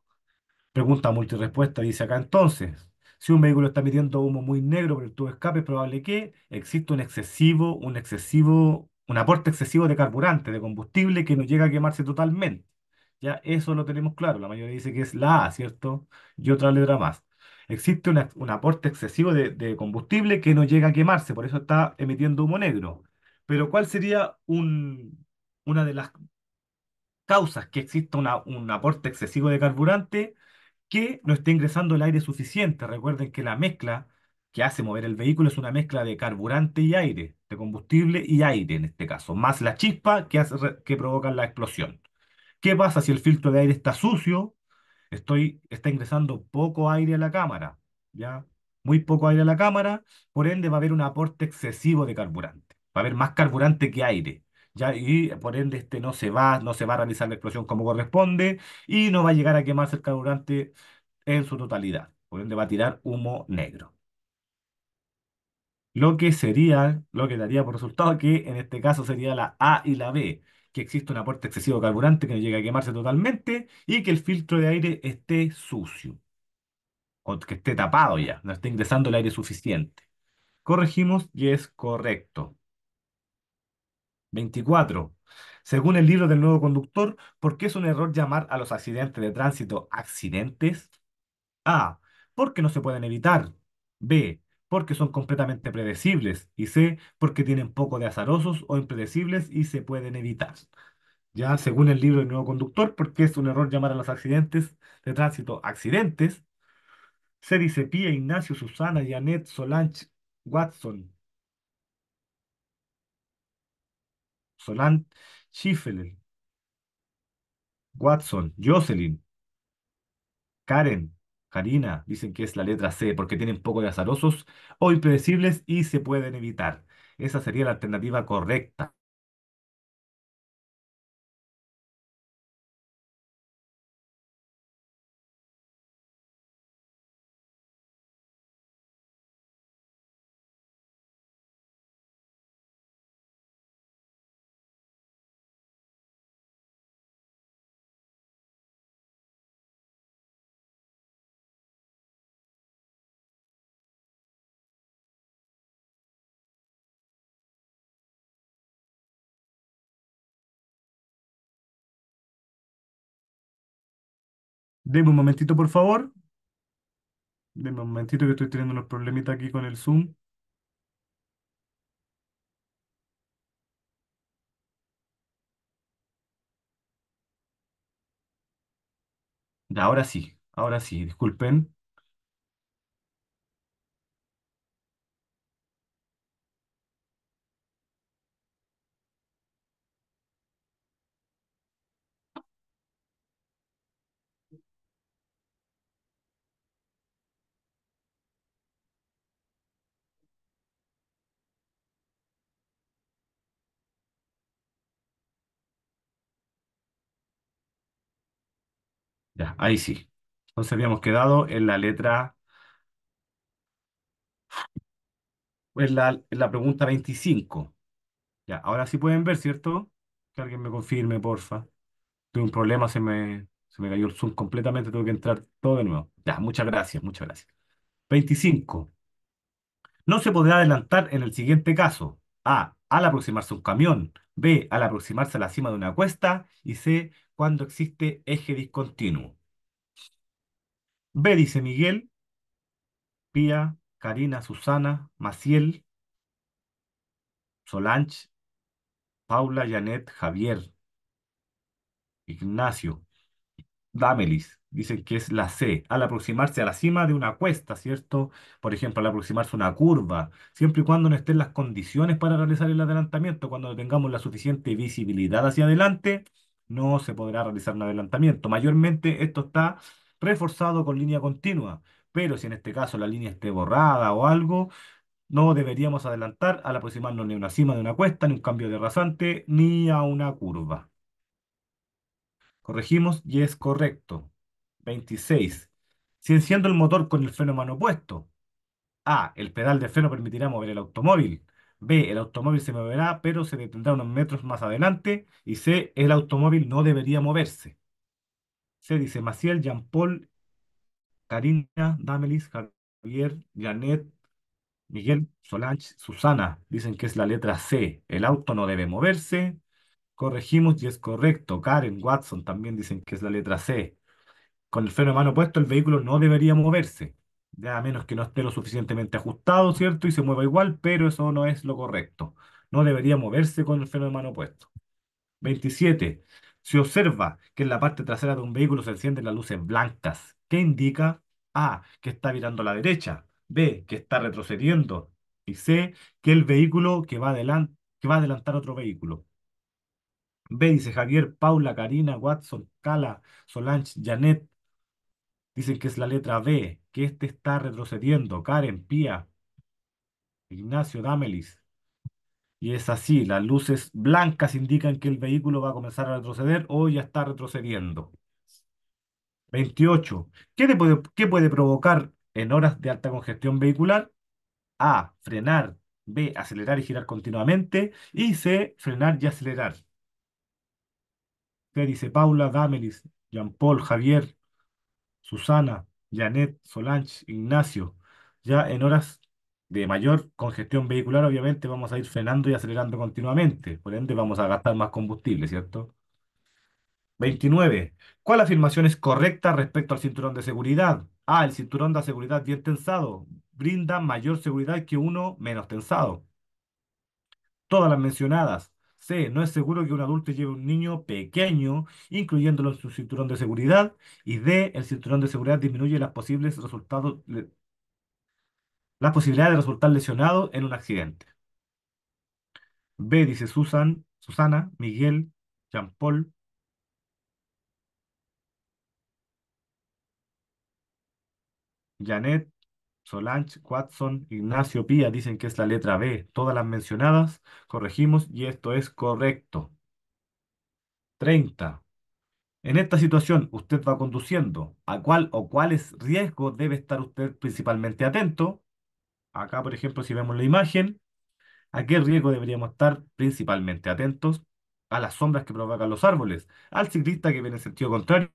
Pregunta multirespuesta dice acá entonces, si un vehículo está emitiendo humo muy negro por el tubo de escape, es probable que Existe un excesivo, un excesivo, un aporte excesivo de carburante, de combustible que no llega a quemarse totalmente. Ya eso lo tenemos claro, la mayoría dice que es la A, ¿cierto? Y otra letra más. Existe un aporte excesivo de, combustible que no llega a quemarse, por eso está emitiendo humo negro. Pero ¿cuál sería un, una de las causas que exista un aporte excesivo de carburante? que no esté ingresando el aire suficiente. Recuerden que la mezcla que hace mover el vehículo es una mezcla de carburante y aire, de combustible y aire en este caso, más la chispa que, hace, que provoca la explosión. ¿Qué pasa si el filtro de aire está sucio? Estoy, está ingresando poco aire a la cámara, ¿ya? Muy poco aire a la cámara, por ende va a haber un aporte excesivo de carburante. Va a haber más carburante que aire. Y por ende este no se va, no se va a realizar la explosión como corresponde y no va a llegar a quemarse el carburante en su totalidad. Por ende va a tirar humo negro. Lo que sería, lo que daría por resultado que en este caso sería la A y la B, que existe un aporte excesivo de carburante que no llega a quemarse totalmente y que el filtro de aire esté sucio o que esté tapado ya, no esté ingresando el aire suficiente. Corregimos y es correcto. 24. Según el libro del nuevo conductor, ¿por qué es un error llamar a los accidentes de tránsito accidentes? A. Porque no se pueden evitar. B. Porque son completamente predecibles. Y C. Porque tienen poco de azarosos o impredecibles y se pueden evitar. Ya, según el libro del nuevo conductor, ¿por qué es un error llamar a los accidentes de tránsito accidentes? Se dice Pía, Ignacio, Susana, Janet, Solange, Watson, Solant, Schiffelel, Watson, Jocelyn, Karen, Karina, dicen que es la letra C porque tienen poco de azarosos o impredecibles y se pueden evitar. Esa sería la alternativa correcta. Deme un momentito, por favor. Deme un momentito que estoy teniendo unos problemitas aquí con el Zoom. ahora sí, ahora sí, disculpen. ahí sí. Entonces habíamos quedado en la letra, en la, pregunta 25. Ya, ahora sí pueden ver, ¿cierto? Que alguien me confirme, porfa. Tuve un problema, se me, se me cayó el Zoom completamente, tengo que entrar todo de nuevo. Ya, muchas gracias, muchas gracias. 25. No se podrá adelantar en el siguiente caso. A. Al aproximarse un camión. B. Al aproximarse a la cima de una cuesta. Y C. Cuando existe eje discontinuo. B dice Miguel, Pía, Karina, Susana, Maciel, Solange, Paula, Janet, Javier, Ignacio, Damelis. Dicen que es la C, al aproximarse a la cima de una cuesta, ¿cierto? Por ejemplo, al aproximarse a una curva, siempre y cuando no estén las condiciones para realizar el adelantamiento, cuando tengamos la suficiente visibilidad hacia adelante, no se podrá realizar un adelantamiento. Mayormente esto está reforzado con línea continua. Pero si en este caso la línea esté borrada o algo, no deberíamos adelantar al aproximarnos ni a una cima de una cuesta, ni un cambio de rasante, ni a una curva. Corregimos y es correcto. 26. Si enciendo el motor con el freno mano opuesto, A. El pedal de freno permitirá mover el automóvil. B. El automóvil se moverá, pero se detendrá unos metros más adelante. Y C. El automóvil no debería moverse. C dice Maciel, Jean-Paul, Karina, Damelis, Javier, Janet, Miguel, Solange, Susana. Dicen que es la letra C. El auto no debe moverse. Corregimos y es correcto. Karen, Watson también dicen que es la letra C. Con el freno de mano puesto, el vehículo no debería moverse. Ya a menos que no esté lo suficientemente ajustado, ¿cierto? Y se mueva igual, pero eso no es lo correcto. No debería moverse con el freno de mano puesto. 27. Se observa que en la parte trasera de un vehículo se encienden las luces blancas, ¿qué indica? A, que está virando a la derecha, B, que está retrocediendo y C, que el vehículo que va, va a adelantar otro vehículo. B, dice Javier, Paula, Karina, Watson, Cala, Solange, Janet. Dicen que es la letra B, que este está retrocediendo. Karen, Pía, Ignacio, Damelis. Y es así, las luces blancas indican que el vehículo va a comenzar a retroceder o ya está retrocediendo. 28. ¿Qué, puede, qué puede provocar en horas de alta congestión vehicular? A. Frenar. B. Acelerar y girar continuamente. Y C. Frenar y acelerar. ¿Qué dice Paula, Damelis, Jean-Paul, Javier, Susana, Janet, Solange, Ignacio. Ya en horas de mayor congestión vehicular, obviamente vamos a ir frenando y acelerando continuamente, por ende vamos a gastar más combustible, ¿cierto? 29. ¿Cuál afirmación es correcta respecto al cinturón de seguridad? A. El cinturón de seguridad bien tensado brinda mayor seguridad que uno menos tensado. Todas las mencionadas. C. No es seguro que un adulto lleve un niño pequeño, incluyéndolo en su cinturón de seguridad. Y D. El cinturón de seguridad disminuye los posibles resultados la posibilidad de resultar lesionado en un accidente. B, dice Susan, Susana, Miguel, Jean-Paul. Janet, Solange, Watson, Ignacio, Pía dicen que es la letra B. Todas las mencionadas corregimos y esto es correcto. 30. En esta situación, usted va conduciendo. ¿A cuál o cuáles riesgos debe estar usted principalmente atento? Acá, por ejemplo, si vemos la imagen, ¿a qué riesgo deberíamos estar principalmente atentos? A las sombras que provocan los árboles, al ciclista que viene en sentido contrario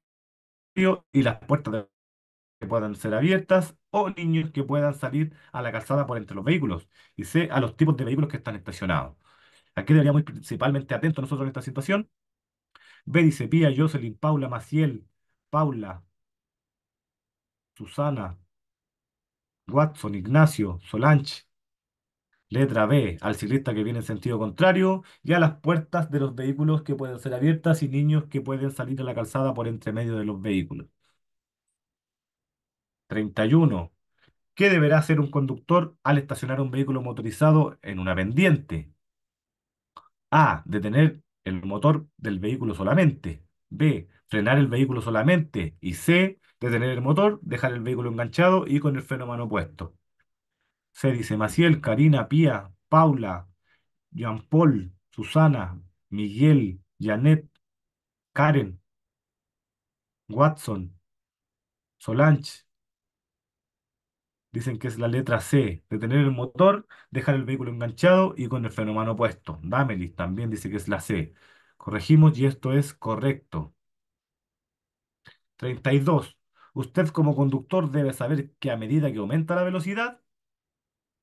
y las puertas que puedan ser abiertas o niños que puedan salir a la calzada por entre los vehículos y sé a los tipos de vehículos que están estacionados. ¿A qué deberíamos principalmente atentos nosotros en esta situación. dice Pía, Jocelyn, Paula Maciel, Paula, Susana, Watson, Ignacio, Solange. Letra B, al ciclista que viene en sentido contrario y a las puertas de los vehículos que pueden ser abiertas y niños que pueden salir a la calzada por entre medio de los vehículos. 31. ¿Qué deberá hacer un conductor al estacionar un vehículo motorizado en una pendiente? A. Detener el motor del vehículo solamente. B. Frenar el vehículo solamente. Y C detener el motor, dejar el vehículo enganchado y con el freno mano puesto. Se dice Maciel, Karina, Pía, Paula, Jean Paul, Susana, Miguel, Janet, Karen, Watson, Solange. Dicen que es la letra C, detener el motor, dejar el vehículo enganchado y con el freno mano puesto. Damelis también dice que es la C. Corregimos y esto es correcto. 32. Usted como conductor debe saber que a medida que aumenta la velocidad,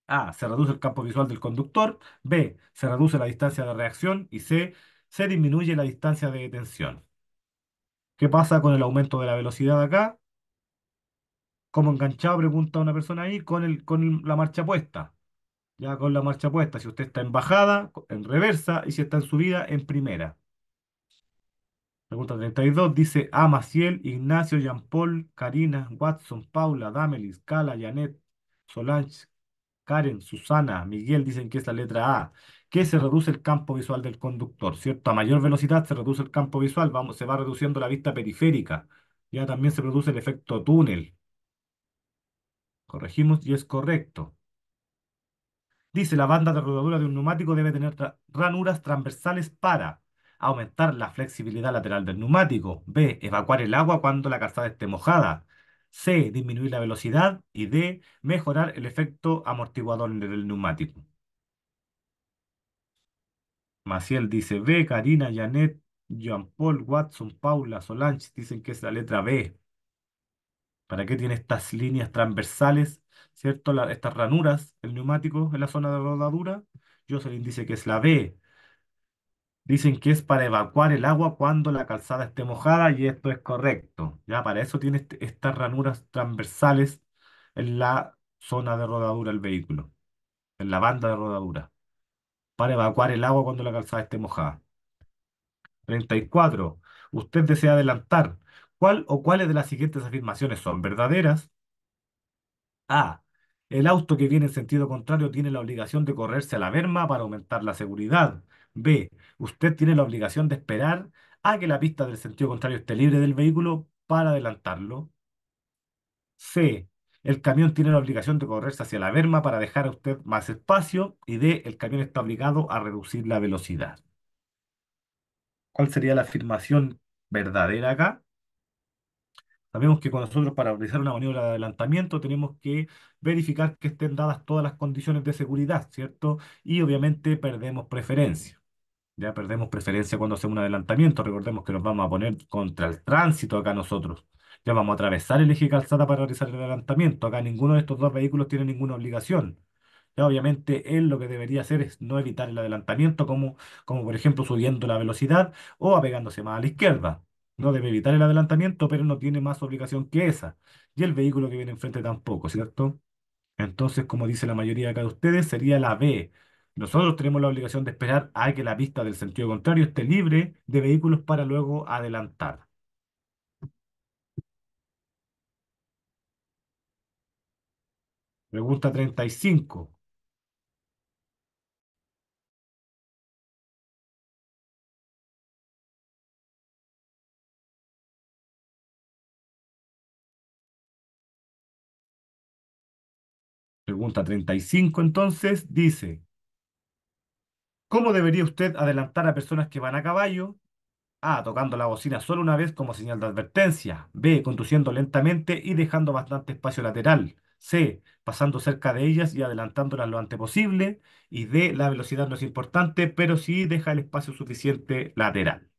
A, se reduce el campo visual del conductor, B, se reduce la distancia de reacción y C, se disminuye la distancia de detención. ¿Qué pasa con el aumento de la velocidad acá? Como enganchado pregunta una persona ahí con, con la marcha puesta. Ya con la marcha puesta, si usted está en bajada, en reversa, y si está en subida, en primera. Pregunta 32. Dice A. Maciel, Ignacio, Jean-Paul, Karina, Watson, Paula, Damelis, Cala, Janet, Solange, Karen, Susana, Miguel dicen que es la letra A. Que se reduce el campo visual del conductor, ¿cierto? A mayor velocidad se reduce el campo visual, vamos, se va reduciendo la vista periférica. Ya también se produce el efecto túnel. Corregimos y es correcto. Dice, la banda de rodadura de un neumático debe tener ranuras transversales para aumentar la flexibilidad lateral del neumático, B, evacuar el agua cuando la calzada esté mojada, C, disminuir la velocidad y D, mejorar el efecto amortiguador del neumático. Maciel dice B, Karina, Janet, Jean Paul, Watson, Paula, Solange dicen que es la letra B. ¿Para qué tiene estas líneas transversales, cierto? estas ranuras, el neumático en la zona de rodadura. Jocelyn dice que es la B. Dicen que es para evacuar el agua cuando la calzada esté mojada y esto es correcto. Ya para eso tiene este, estas ranuras transversales en la zona de rodadura del vehículo, en la banda de rodadura, para evacuar el agua cuando la calzada esté mojada. 34. Usted desea adelantar cuál o cuáles de las siguientes afirmaciones son verdaderas. A. El auto que viene en sentido contrario tiene la obligación de correrse a la verma para aumentar la seguridad. B. Usted tiene la obligación de esperar a que la pista del sentido contrario esté libre del vehículo para adelantarlo. C. El camión tiene la obligación de correrse hacia la verma para dejar a usted más espacio. Y D. El camión está obligado a reducir la velocidad. ¿Cuál sería la afirmación verdadera acá? Sabemos que con nosotros para realizar una maniobra de adelantamiento tenemos que verificar que estén dadas todas las condiciones de seguridad, ¿cierto? Y obviamente perdemos preferencia. Ya perdemos preferencia cuando hacemos un adelantamiento. Recordemos que nos vamos a poner contra el tránsito acá nosotros. Ya vamos a atravesar el eje calzada para realizar el adelantamiento. Acá ninguno de estos dos vehículos tiene ninguna obligación. Ya obviamente él lo que debería hacer es no evitar el adelantamiento, como, como por ejemplo subiendo la velocidad o apegándose más a la izquierda. No debe evitar el adelantamiento, pero no tiene más obligación que esa. Y el vehículo que viene enfrente tampoco, ¿cierto? Entonces, como dice la mayoría acá de ustedes, sería la B nosotros tenemos la obligación de esperar a que la pista del sentido contrario esté libre de vehículos para luego adelantar. Pregunta 35. Pregunta 35 entonces dice, ¿Cómo debería usted adelantar a personas que van a caballo? A. Tocando la bocina solo una vez como señal de advertencia. B. Conduciendo lentamente y dejando bastante espacio lateral. C. Pasando cerca de ellas y adelantándolas lo antes posible. Y D. La velocidad no es importante, pero sí deja el espacio suficiente lateral.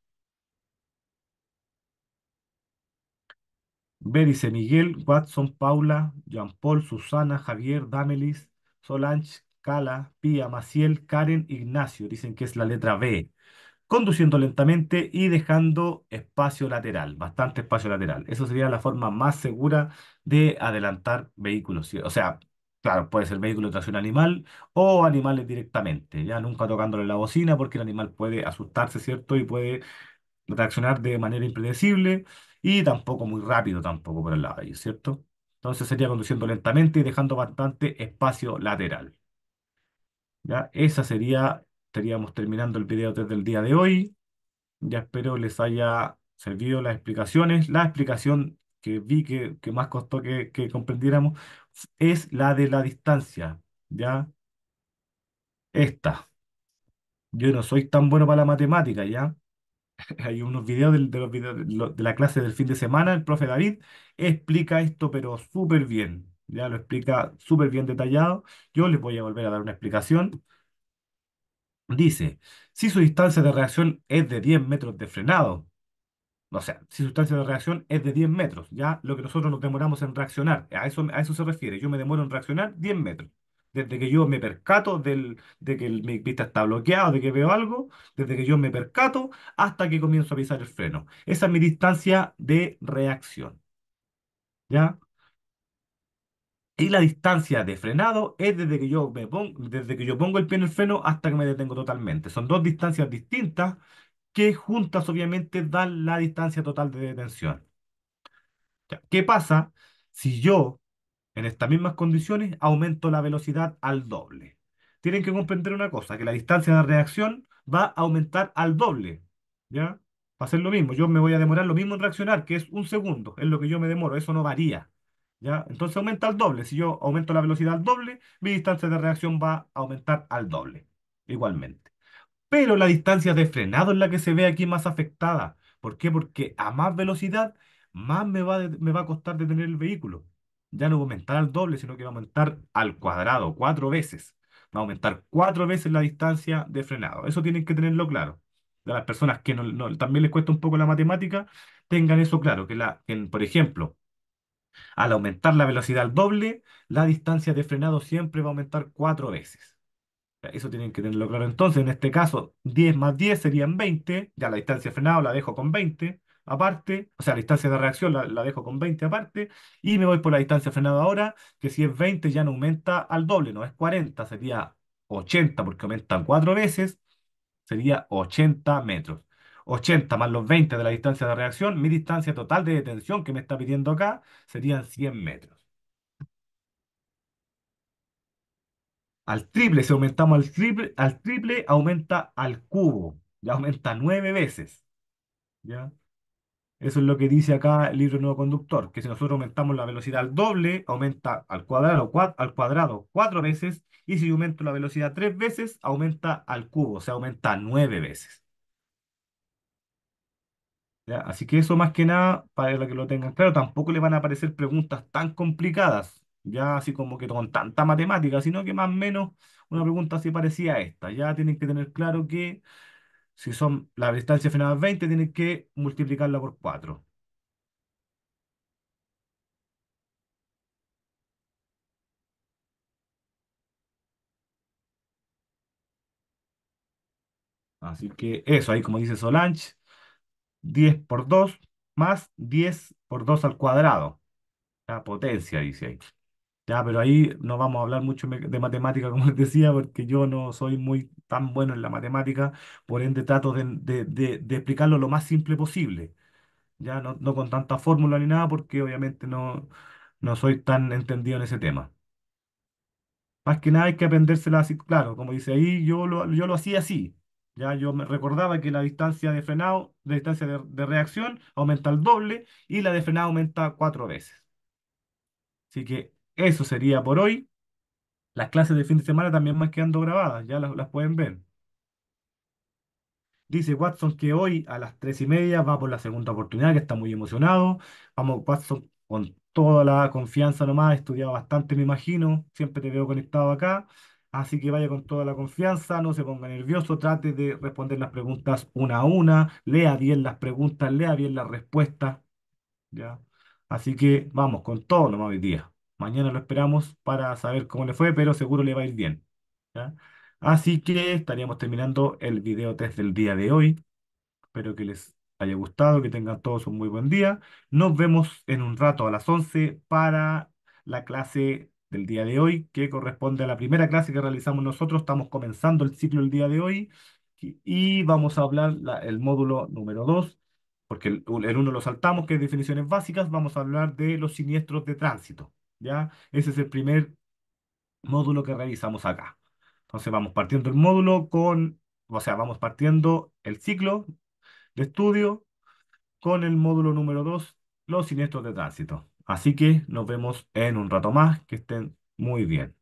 B dice Miguel, Watson, Paula, Jean Paul, Susana, Javier, Damelis, Solange, Cala, Pía, Maciel, Karen, Ignacio, dicen que es la letra B, conduciendo lentamente y dejando espacio lateral, bastante espacio lateral. Eso sería la forma más segura de adelantar vehículos, o sea, Claro, puede ser vehículo de tracción animal o animales directamente, ya nunca tocándole la bocina porque el animal puede asustarse, ¿cierto? Y puede reaccionar de manera impredecible y tampoco muy rápido tampoco por el lado ¿cierto? Entonces sería conduciendo lentamente y dejando bastante espacio lateral. ¿ya? Esa sería, estaríamos terminando el video desde el día de hoy. Ya espero les haya servido las explicaciones. La explicación que vi que, más costó que, comprendiéramos es la de la distancia, ¿ya? Esta. Yo no soy tan bueno para la matemática, ¿ya? <laughs> Hay unos videos de, los de la clase del fin de semana, el profe David explica esto, pero súper bien ya lo explica súper bien detallado. Yo les voy a volver a dar una explicación. Dice, si su distancia de reacción es de 10 metros de frenado, o sea, si su distancia de reacción es de 10 metros, ya lo que nosotros nos demoramos en reaccionar, a eso, a eso se refiere, yo me demoro en reaccionar 10 metros. Desde que yo me percato de que mi pista está bloqueada, de que veo algo, desde que yo me percato hasta que comienzo a pisar el freno. Esa es mi distancia de reacción. ¿Ya? Y la distancia de frenado es desde que yo me pongo, desde que yo pongo el pie en el freno hasta que me detengo totalmente. Son dos distancias distintas que juntas obviamente dan la distancia total de detención. ¿Qué pasa si yo en estas mismas condiciones aumento la velocidad al doble? Tienen que comprender una cosa, que la distancia de reacción va a aumentar al doble. ¿Ya? Va a ser lo mismo, yo me voy a demorar lo mismo en reaccionar, que es un segundo, es lo que yo me demoro, eso no varía. ¿ya? Entonces aumenta al doble. Si yo aumento la velocidad al doble, mi distancia de reacción va a aumentar al doble, igualmente. Pero la distancia de frenado es la que se ve aquí más afectada. ¿Por qué? Porque a más velocidad, más me va, me va a costar detener el vehículo. Ya no va a aumentar al doble, sino que va a aumentar al cuadrado, cuatro veces. Va a aumentar cuatro veces la distancia de frenado. Eso tienen que tenerlo claro. las personas que también les cuesta un poco la matemática, tengan eso claro, que, la, que, por ejemplo, al aumentar la velocidad al doble, la distancia de frenado siempre va a aumentar cuatro veces. Eso tienen que tenerlo claro. Entonces, en este caso, 10 más 10 serían 20. Ya la distancia de frenado la dejo con 20 aparte. O sea, la distancia de reacción la, dejo con 20 aparte. Y me voy por la distancia de frenado ahora, que si es 20 ya no aumenta al doble, no es 40, sería 80 porque aumenta cuatro veces. Sería 80 metros. 80 más los 20 de la distancia de reacción, mi distancia total de detención que me está pidiendo acá serían 100 metros. Al triple, si aumentamos al triple, al triple aumenta al cubo, ya aumenta 9 veces. ¿Ya? Eso es lo que dice acá el libro Nuevo Conductor, que si nosotros aumentamos la velocidad al doble, aumenta al cuadrado, 4 al cuadrado cuatro veces, y si aumento la velocidad tres veces, aumenta al cubo, o sea, aumenta 9 veces. Así que eso más que nada, para que lo tengan claro, tampoco le van a aparecer preguntas tan complicadas, ya así como que con tanta matemática, sino que más o menos una pregunta así parecida a esta. Ya tienen que tener claro que si son la distancia final 20, tienen que multiplicarla por 4. Así que eso, ahí como dice Solange, 10 por 2 más 10 por 2 al cuadrado. La potencia, dice ahí. Ya, pero ahí no vamos a hablar mucho de matemática, como les decía, porque yo no soy muy tan bueno en la matemática, por ende trato de, explicarlo lo más simple posible. Ya, no, con tanta fórmula ni nada, porque obviamente no, no soy tan entendido en ese tema. Más que nada hay que aprendérsela así, claro, como dice ahí, yo lo, yo lo hacía así. Ya yo me recordaba que la distancia de frenado, la distancia de, reacción aumenta al doble y la de frenado aumenta cuatro veces. Así que eso sería por hoy. Las clases de fin de semana también van quedando grabadas, ya las, pueden ver. Dice Watson que hoy a las tres y media va por la segunda oportunidad, que está muy emocionado. Vamos, Watson, con toda la confianza nomás, estudiado bastante, me imagino. Siempre te veo conectado acá. Así que vaya con toda la confianza, no se ponga nervioso, trate de responder las preguntas una a una, lea bien las preguntas, lea bien las respuestas. ¿ya? Así que vamos con todo más hoy día. Mañana lo esperamos para saber cómo le fue, pero seguro le va a ir bien. Así que estaríamos terminando el video test del día de hoy. Espero que les haya gustado, que tengan todos un muy buen día. Nos vemos en un rato a las 11 para la clase del día de hoy, que corresponde a la primera clase que realizamos nosotros. Estamos comenzando el ciclo el día de hoy y vamos a hablar la, el módulo número 2, porque el uno lo saltamos, que es definiciones básicas, vamos a hablar de los siniestros de tránsito. ¿ya? Ese es el primer módulo que realizamos acá. Entonces vamos partiendo el módulo con, o sea, vamos partiendo el ciclo de estudio con el módulo número 2, los siniestros de tránsito. Así que nos vemos en un rato más. Que estén muy bien.